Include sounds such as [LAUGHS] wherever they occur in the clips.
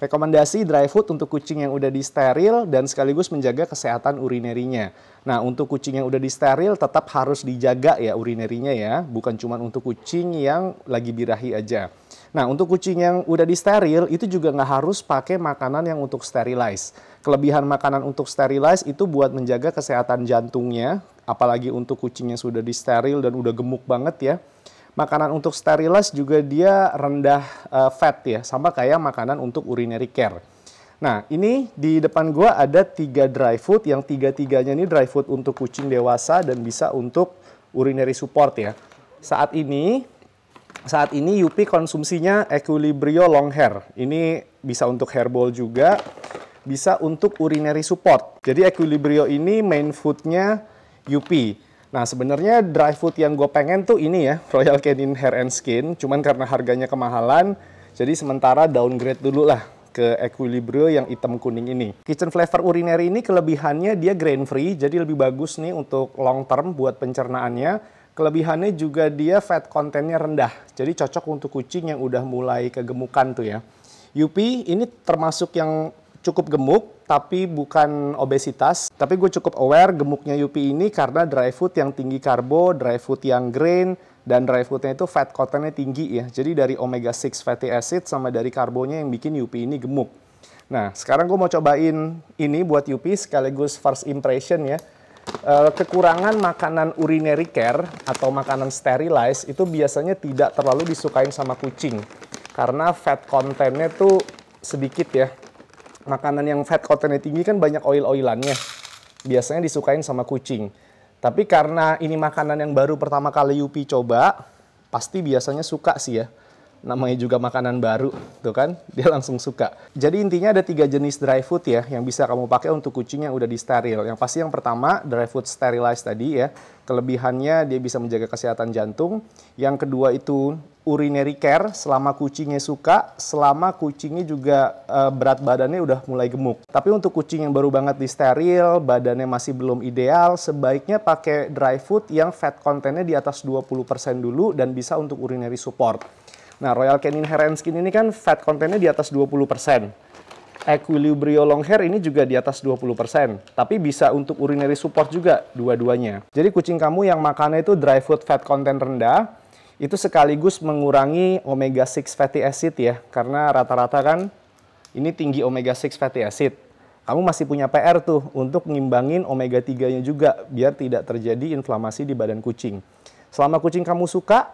Rekomendasi dry food untuk kucing yang udah disteril dan sekaligus menjaga kesehatan urinerinya. Nah, untuk kucing yang udah disteril tetap harus dijaga ya urinerinya ya, bukan cuma untuk kucing yang lagi birahi aja. Nah, untuk kucing yang udah disteril itu juga nggak harus pakai makanan yang untuk sterilize. Kelebihan makanan untuk sterilize itu buat menjaga kesehatan jantungnya, apalagi untuk kucing yang sudah disteril dan udah gemuk banget ya makanan untuk sterilis juga dia rendah uh, fat ya, sama kayak makanan untuk urinary care. Nah, ini di depan gua ada tiga dry food, yang tiga-tiganya ini dry food untuk kucing dewasa dan bisa untuk urinary support ya. Saat ini saat ini Yupi konsumsinya Equilibrio Long Hair. Ini bisa untuk hairball juga, bisa untuk urinary support. Jadi Equilibrio ini main foodnya Yupi. Nah sebenarnya dry food yang gue pengen tuh ini ya Royal Canin Hair and Skin. Cuman karena harganya kemahalan, jadi sementara downgrade dulu lah ke equilibrio yang hitam kuning ini. Kitchen flavor urinary ini kelebihannya dia grain free, jadi lebih bagus nih untuk long term buat pencernaannya. Kelebihannya juga dia fat kontennya rendah, jadi cocok untuk kucing yang udah mulai kegemukan tuh ya. Yupi ini termasuk yang cukup gemuk, tapi bukan obesitas. Tapi gue cukup aware gemuknya Yupi ini karena dry food yang tinggi karbo, dry food yang grain, dan dry foodnya itu fat contentnya tinggi ya. Jadi dari omega 6 fatty acid sama dari karbonya yang bikin Yupi ini gemuk. Nah, sekarang gue mau cobain ini buat Yupi sekaligus first impression ya. Eh, kekurangan makanan urinary care atau makanan sterilize itu biasanya tidak terlalu disukain sama kucing. Karena fat kontennya tuh sedikit ya makanan yang fat contentnya tinggi kan banyak oil-oilannya. Biasanya disukain sama kucing. Tapi karena ini makanan yang baru pertama kali Yupi coba, pasti biasanya suka sih ya. Namanya juga makanan baru, tuh kan? [LAUGHS] Dia langsung suka. Jadi intinya ada tiga jenis dry food ya yang bisa kamu pakai untuk kucing yang udah disteril. Yang pasti yang pertama dry food sterilized tadi ya. Kelebihannya dia bisa menjaga kesehatan jantung. Yang kedua itu urinary care selama kucingnya suka, selama kucingnya juga e, berat badannya udah mulai gemuk. Tapi untuk kucing yang baru banget di steril, badannya masih belum ideal, sebaiknya pakai dry food yang fat kontennya di atas 20% dulu dan bisa untuk urinary support. Nah, Royal Canin Hair and Skin ini kan fat kontennya di atas 20%. Equilibrio long hair ini juga di atas 20%, tapi bisa untuk urinary support juga dua-duanya. Jadi kucing kamu yang makannya itu dry food fat content rendah, itu sekaligus mengurangi omega 6 fatty acid ya karena rata-rata kan ini tinggi omega 6 fatty acid. Kamu masih punya PR tuh untuk ngimbangin omega 3-nya juga biar tidak terjadi inflamasi di badan kucing. Selama kucing kamu suka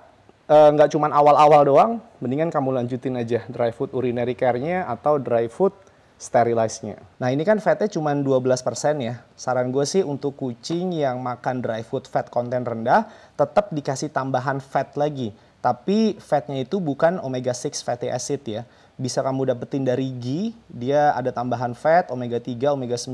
eh, nggak e, cuman awal-awal doang, mendingan kamu lanjutin aja dry food urinary care-nya atau dry food sterilize-nya. Nah ini kan fatnya cuma 12% ya. Saran gue sih untuk kucing yang makan dry food fat konten rendah tetap dikasih tambahan fat lagi. Tapi fatnya itu bukan omega 6 fatty acid ya. Bisa kamu dapetin dari ghee, dia ada tambahan fat, omega 3, omega 9.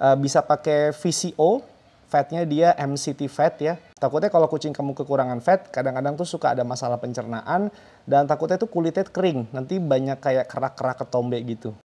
Eh, bisa pakai VCO, fatnya dia MCT fat ya. Takutnya kalau kucing kamu kekurangan fat, kadang-kadang tuh suka ada masalah pencernaan dan takutnya tuh kulitnya kering, nanti banyak kayak kerak-kerak ketombe gitu.